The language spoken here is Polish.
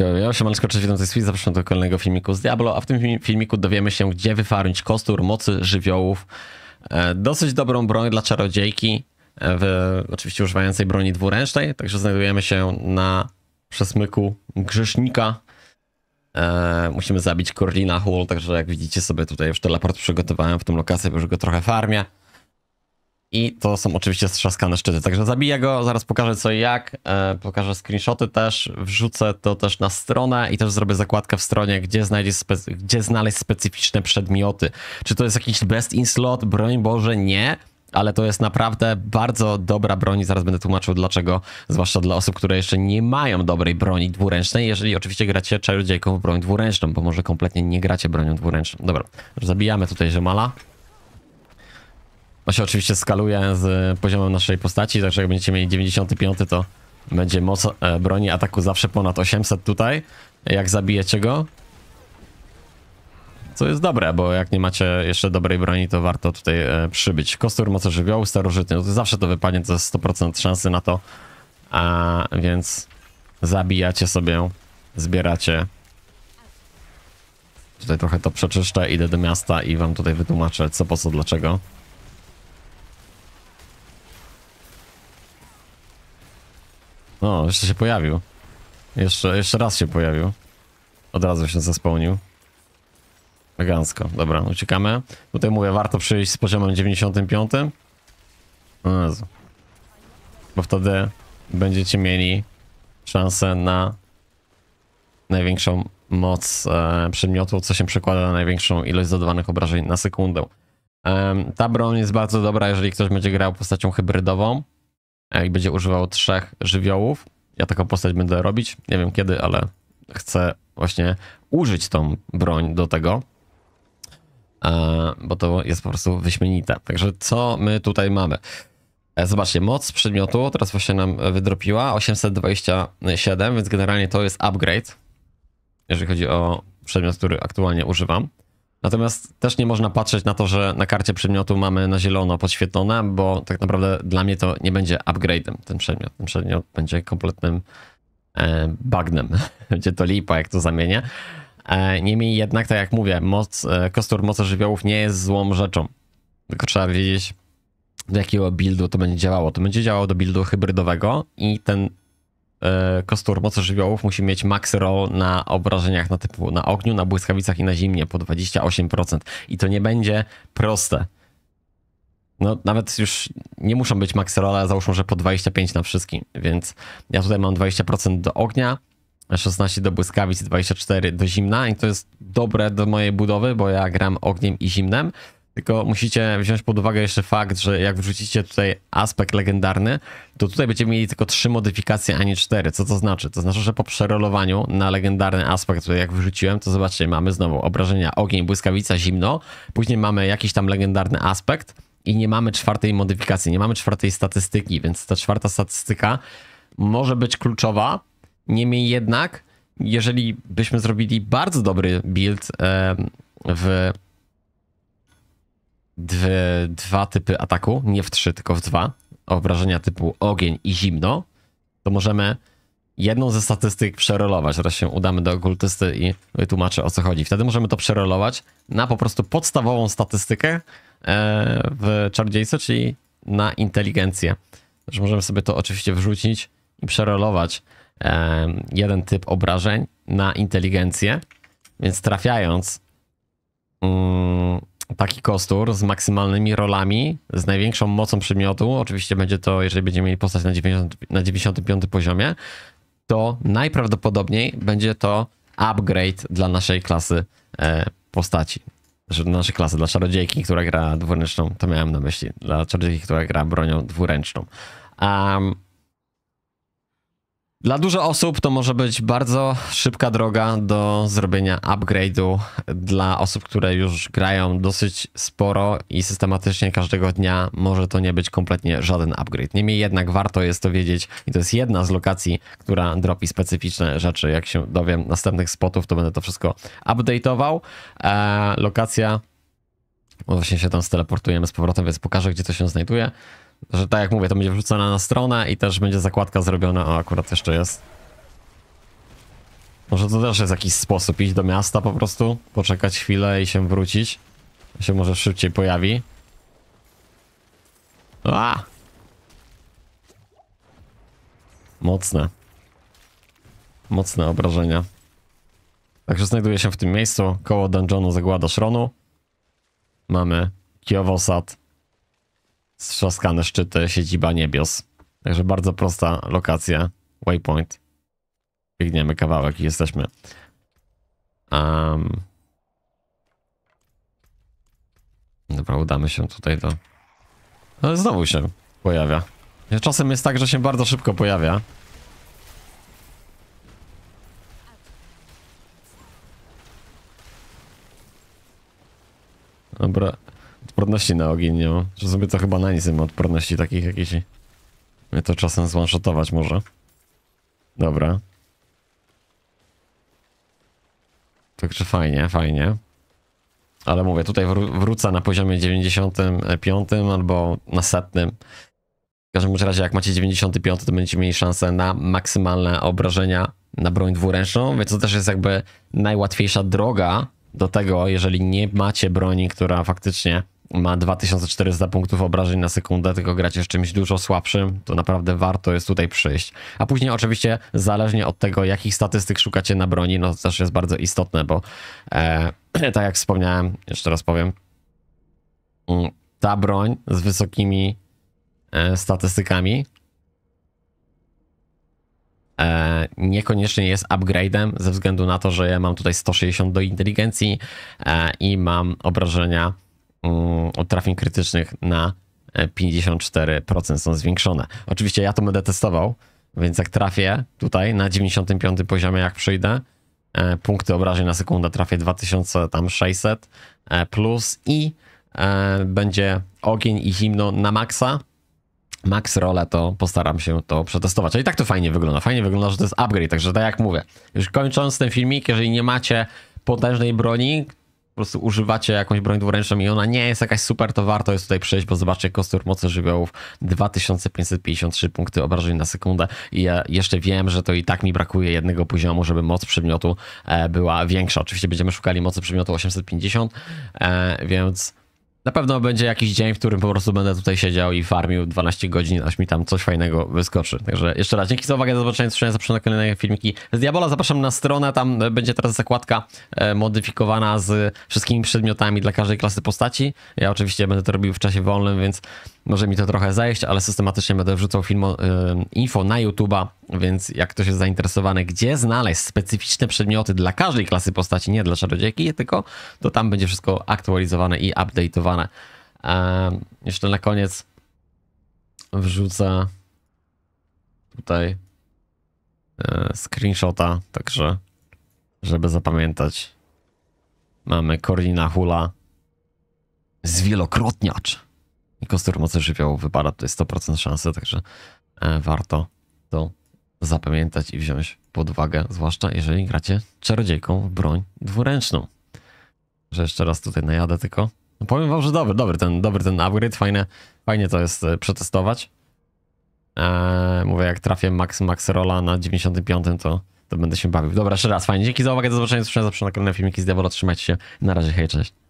Ja jo, siemaneczko, cześć, witam, to jest zapraszam do kolejnego filmiku z Diablo, a w tym filmiku dowiemy się, gdzie wyfarmić kostur, mocy, żywiołów, e, dosyć dobrą broń dla czarodziejki, e, w, oczywiście używającej broni dwuręcznej, także znajdujemy się na przesmyku grzesznika. E, musimy zabić Corlina Hall, także jak widzicie sobie tutaj już teleport przygotowałem w tym lokacie, bo już go trochę farmię. I to są oczywiście strzaskane szczyty. Także zabiję go, zaraz pokażę co i jak. E, pokażę screenshoty też, wrzucę to też na stronę i też zrobię zakładkę w stronie, gdzie, gdzie znaleźć specyficzne przedmioty. Czy to jest jakiś best in slot? Broń Boże, nie ale to jest naprawdę bardzo dobra broń. Zaraz będę tłumaczył dlaczego, zwłaszcza dla osób, które jeszcze nie mają dobrej broni dwuręcznej, jeżeli oczywiście gracie czarodziejką w broń dwuręczną, bo może kompletnie nie gracie bronią dwuręczną. Dobra, zabijamy tutaj ziomala. To się oczywiście skaluje z e, poziomem naszej postaci, także jak będziecie mieli 95, to będzie moc e, broni ataku zawsze ponad 800 tutaj, jak zabijecie go. Co jest dobre, bo jak nie macie jeszcze dobrej broni, to warto tutaj e, przybyć. Kostur żywiołu starożytny, no zawsze to wypadnie, to jest 100% szansy na to. A więc zabijacie sobie, zbieracie. Tutaj trochę to przeczyszczę, idę do miasta i wam tutaj wytłumaczę co po co, dlaczego. No, jeszcze się pojawił. Jeszcze, jeszcze raz się pojawił. Od razu się zaspełnił. Elegancko. Dobra, uciekamy. Tutaj mówię, warto przyjść z poziomem 95. O Jezu. Bo wtedy będziecie mieli szansę na największą moc e, przedmiotu, co się przekłada na największą ilość zadawanych obrażeń na sekundę. E, ta broń jest bardzo dobra, jeżeli ktoś będzie grał postacią hybrydową jak będzie używał trzech żywiołów. Ja taką postać będę robić, nie wiem kiedy, ale chcę właśnie użyć tą broń do tego, e, bo to jest po prostu wyśmienite. Także co my tutaj mamy? E, zobaczcie, moc przedmiotu teraz właśnie nam wydropiła 827, więc generalnie to jest upgrade, jeżeli chodzi o przedmiot, który aktualnie używam. Natomiast też nie można patrzeć na to, że na karcie przedmiotu mamy na zielono podświetlone, bo tak naprawdę dla mnie to nie będzie upgrade'em ten przedmiot. Ten przedmiot będzie kompletnym e, bagnem. Będzie to lipa, jak to zamienię. E, niemniej jednak, tak jak mówię, moc, e, kostur mocy żywiołów nie jest złą rzeczą. Tylko trzeba wiedzieć, do jakiego buildu to będzie działało. To będzie działało do buildu hybrydowego i ten E, kostur mocy żywiołów musi mieć max roll na obrażeniach na typu na ogniu, na błyskawicach i na zimnie po 28%. I to nie będzie proste. No, nawet już nie muszą być max roll, ale załóżmy, że po 25 na wszystkim. Więc ja tutaj mam 20% do ognia, 16 do błyskawic, 24 do zimna i to jest dobre do mojej budowy, bo ja gram ogniem i zimnem. Tylko musicie wziąć pod uwagę jeszcze fakt, że jak wrzucicie tutaj aspekt legendarny, to tutaj będziemy mieli tylko trzy modyfikacje, a nie cztery. Co to znaczy? To znaczy, że po przerolowaniu na legendarny aspekt, który jak wrzuciłem, to zobaczcie, mamy znowu obrażenia ogień, błyskawica, zimno. Później mamy jakiś tam legendarny aspekt i nie mamy czwartej modyfikacji, nie mamy czwartej statystyki, więc ta czwarta statystyka może być kluczowa. Niemniej jednak, jeżeli byśmy zrobili bardzo dobry build w dwie, dwa typy ataku, nie w trzy, tylko w dwa, obrażenia typu ogień i zimno, to możemy jedną ze statystyk przerolować. Teraz się udamy do okultysty i wytłumaczę o co chodzi. Wtedy możemy to przerolować na po prostu podstawową statystykę e, w czarodziejce, czyli na inteligencję. Też możemy sobie to oczywiście wrzucić i przerolować e, jeden typ obrażeń na inteligencję, więc trafiając mm, taki kostur z maksymalnymi rolami, z największą mocą przedmiotu, oczywiście będzie to, jeżeli będziemy mieli postać na, 90, na 95 poziomie, to najprawdopodobniej będzie to upgrade dla naszej klasy e, postaci. Znaczy, dla naszej klasy, dla czarodziejki, która gra dwuręczną, to miałem na myśli, dla czarodziejki, która gra bronią dwuręczną. Um, dla dużo osób to może być bardzo szybka droga do zrobienia upgrade'u dla osób, które już grają dosyć sporo i systematycznie każdego dnia może to nie być kompletnie żaden upgrade. Niemniej jednak warto jest to wiedzieć i to jest jedna z lokacji, która dropi specyficzne rzeczy. Jak się dowiem następnych spotów, to będę to wszystko update'ował. Eee, lokacja, no właśnie się tam steleportujemy z powrotem, więc pokażę gdzie to się znajduje że tak jak mówię, to będzie wrzucone na stronę i też będzie zakładka zrobiona, o akurat jeszcze jest. Może to też jest jakiś sposób iść do miasta po prostu, poczekać chwilę i się wrócić. Się może szybciej pojawi. A! Mocne. Mocne obrażenia. Także znajduję się w tym miejscu, koło dungeonu Zagłada Szronu. Mamy Kiowosad strzaskane szczyty, siedziba niebios. Także bardzo prosta lokacja, waypoint. Biegniemy kawałek i jesteśmy. Um. Dobra, udamy się tutaj do... Ale no, znowu się pojawia. Czasem jest tak, że się bardzo szybko pojawia. Dobra odporności na ogień nie ma. Że sobie to chyba na nic nie ma odporności takich jakichś. Mnie to czasem zwanshotować może. Dobra. Także fajnie, fajnie. Ale mówię, tutaj wrócę na poziomie 95 albo na setnym. W każdym razie, jak macie 95, to będziecie mieli szansę na maksymalne obrażenia na broń dwuręczną, więc to też jest jakby najłatwiejsza droga do tego, jeżeli nie macie broni, która faktycznie ma 2400 punktów obrażeń na sekundę, tylko gracie z czymś dużo słabszym, to naprawdę warto jest tutaj przyjść. A później oczywiście zależnie od tego, jakich statystyk szukacie na broni, no to też jest bardzo istotne, bo e, tak jak wspomniałem, jeszcze raz powiem, mm, ta broń z wysokimi e, statystykami E, niekoniecznie jest upgrade'em ze względu na to, że ja mam tutaj 160 do inteligencji e, i mam obrażenia Mm, od trafień krytycznych na 54% e, są zwiększone. Oczywiście ja to będę testował, więc jak trafię tutaj na 95 poziomie, jak przyjdę, e, punkty obrażeń na sekundę trafię 2600 e, plus i będzie ogień i zimno na maksa. Max rolę to postaram się to przetestować. A i tak to fajnie wygląda. Fajnie wygląda, że to jest upgrade. Także tak jak mówię, już kończąc ten filmik, jeżeli nie macie potężnej broni, po prostu używacie jakąś broń dwuręczną i ona nie jest jakaś super, to warto jest tutaj przejść, bo zobaczcie kostur mocy żywiołów 2553 punkty obrażeń na sekundę i ja jeszcze wiem, że to i tak mi brakuje jednego poziomu, żeby moc przedmiotu e, była większa. Oczywiście będziemy szukali mocy przedmiotu 850, e, więc na pewno będzie jakiś dzień, w którym po prostu będę tutaj siedział i farmił 12 godzin, aż mi tam coś fajnego wyskoczy. Także jeszcze raz dzięki za uwagę, do zobaczenia, do zobaczenia na kolejne filmiki z Diabola. Zapraszam na stronę, tam e, będzie teraz zakładka e, modyfikowana z wszystkimi przedmiotami dla każdej klasy postaci. Ja oczywiście będę to robił w czasie wolnym, więc może mi to trochę zajść, ale systematycznie będę wrzucał film, e, info na YouTube'a, więc jak ktoś jest zainteresowany, gdzie znaleźć specyficzne przedmioty dla każdej klasy postaci, nie dla czarodziejki, tylko to tam będzie wszystko aktualizowane i update'owane. E, jeszcze na koniec wrzucę tutaj e, screenshota, także żeby zapamiętać. Mamy Korina Hula z wielokrotniacz i kostur mocy żywiołu wypada tutaj 100% szansy, także e, warto to zapamiętać i wziąć pod uwagę, zwłaszcza jeżeli gracie czarodziejką w broń dwuręczną. Że jeszcze raz tutaj najadę tylko. No powiem wam, że dobry, dobry ten, dobry ten upgrade, fajne, fajnie to jest e, przetestować. Eee, mówię, jak trafię max, max rola na 95, to, to będę się bawił. Dobra, jeszcze raz, fajnie. Dzięki za uwagę, do zobaczenia, zapraszam na kolejne filmiki z Diablo. Trzymajcie się, na razie, hej, cześć.